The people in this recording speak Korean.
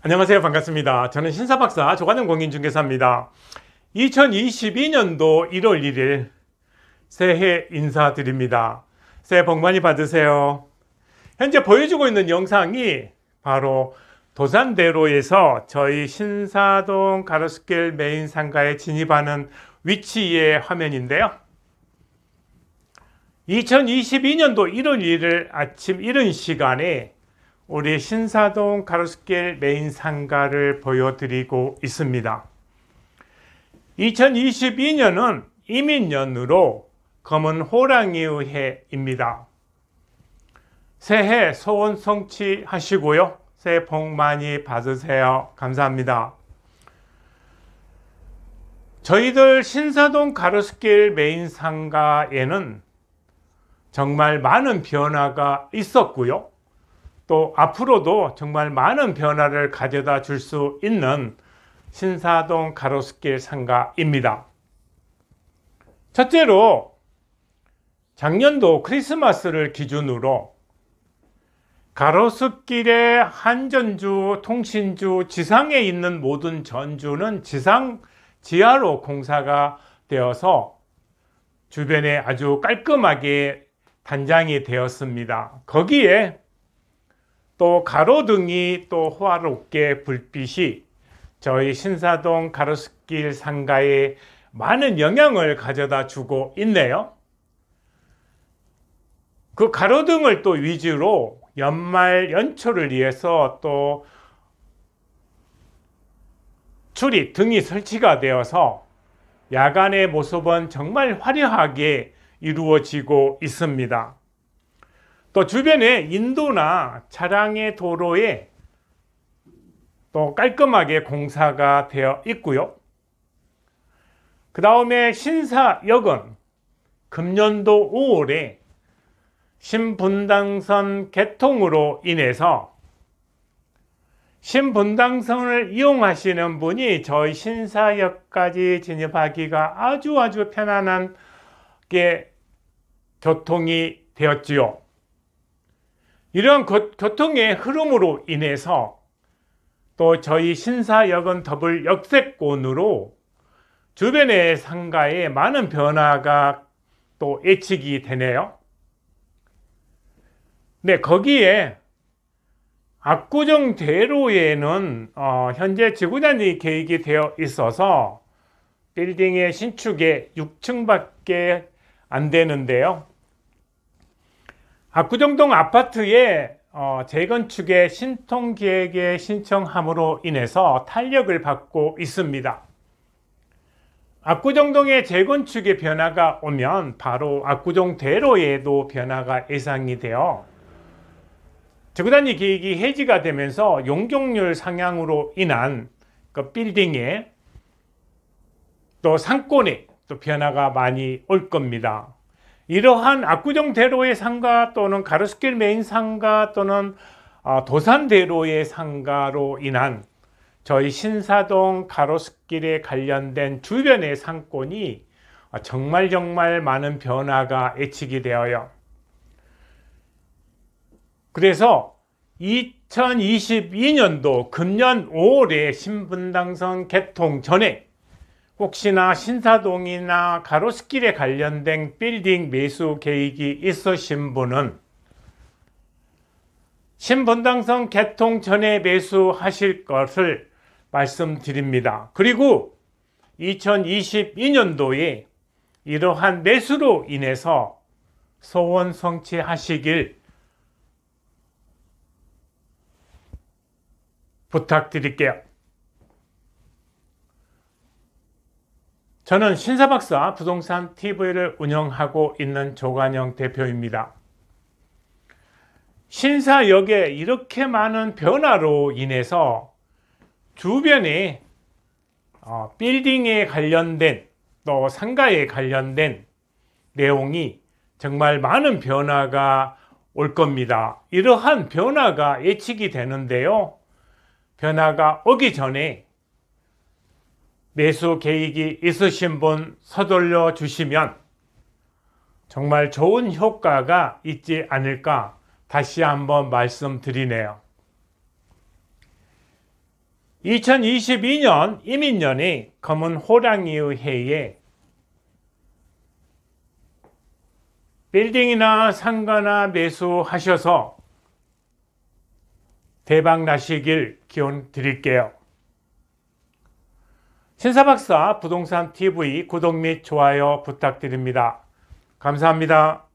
안녕하세요. 반갑습니다. 저는 신사박사 조관영 공인중개사입니다. 2022년도 1월 1일 새해 인사드립니다. 새해 복 많이 받으세요. 현재 보여주고 있는 영상이 바로 도산대로에서 저희 신사동 가로수길 메인 상가에 진입하는 위치의 화면인데요. 2022년도 1월 1일 아침 이른 시간에 우리 신사동 가로수길 메인 상가를 보여드리고 있습니다. 2022년은 이민년으로 검은 호랑이의 해입니다. 새해 소원 성취하시고요. 새해 복 많이 받으세요. 감사합니다. 저희들 신사동 가로수길 메인 상가에는 정말 많은 변화가 있었고요. 또 앞으로도 정말 많은 변화를 가져다 줄 수 있는 신사동 가로수길 상가입니다. 첫째로 작년도 크리스마스를 기준으로 가로수길의 한전주, 통신주, 지상에 있는 모든 전주는 지상 지하로 공사가 되어서 주변에 아주 깔끔하게 단장이 되었습니다. 거기에 또 가로등이 또 호화롭게 불빛이 저희 신사동 가로수길 상가에 많은 영향을 가져다 주고 있네요. 그 가로등을 또 위주로 연말 연초를 위해서 또 출입 등이 설치가 되어서 야간의 모습은 정말 화려하게 이루어지고 있습니다. 또 그 주변에 인도나 차량의 도로에 또 깔끔하게 공사가 되어 있고요. 그 다음에 신사역은 금년도 5월에 신분당선 개통으로 인해서 신분당선을 이용하시는 분이 저희 신사역까지 진입하기가 아주 아주 편안한 게 교통이 되었지요. 이런 교통의 흐름으로 인해서 또 저희 신사역은 더블 역세권으로 주변의 상가에 많은 변화가 또 예측이 되네요. 네, 거기에 압구정 대로에는 어, 현재 지구단위 계획이 되어 있어서 빌딩의 신축에 6층밖에 안 되는데요. 압구정동 아파트의 어, 재건축의 신통계획에 신청함으로 인해서 탄력을 받고 있습니다. 압구정동의 재건축의 변화가 오면 바로 압구정 대로에도 변화가 예상이 되어 재구단위 계획이 해지가 되면서 용적률 상향으로 인한 그빌딩에또상권에또 변화가 많이 올 겁니다. 이러한 압구정 대로의 상가 또는 가로수길 메인 상가 또는 어, 도산 대로의 상가로 인한 저희 신사동 가로수길에 관련된 주변의 상권이 어, 정말 정말 많은 변화가 예측이 되어요. 그래서 2022년도 금년 5월에 신분당선 개통 전에 혹시나 신사동이나 가로수길에 관련된 빌딩 매수 계획이 있으신 분은 신분당선 개통 전에 매수하실 것을 말씀드립니다. 그리고 2022년도에 이러한 매수로 인해서 소원 성취하시길 부탁드릴게요. 저는 신사박사 부동산 TV를 운영하고 있는 조관영 대표입니다. 신사역에 이렇게 많은 변화로 인해서 주변에 어, 빌딩에 관련된 또 상가에 관련된 내용이 정말 많은 변화가 올 겁니다. 이러한 변화가 예측이 되는데요. 변화가 오기 전에 매수 계획이 있으신 분 서둘러 주시면 정말 좋은 효과가 있지 않을까 다시 한번 말씀드리네요. 2022년 이민년이 검은 호랑이의 해에 빌딩이나 상가나 매수하셔서 대박 나시길 기원 드릴게요. 신사박사 부동산 TV 구독 및 좋아요 부탁드립니다. 감사합니다.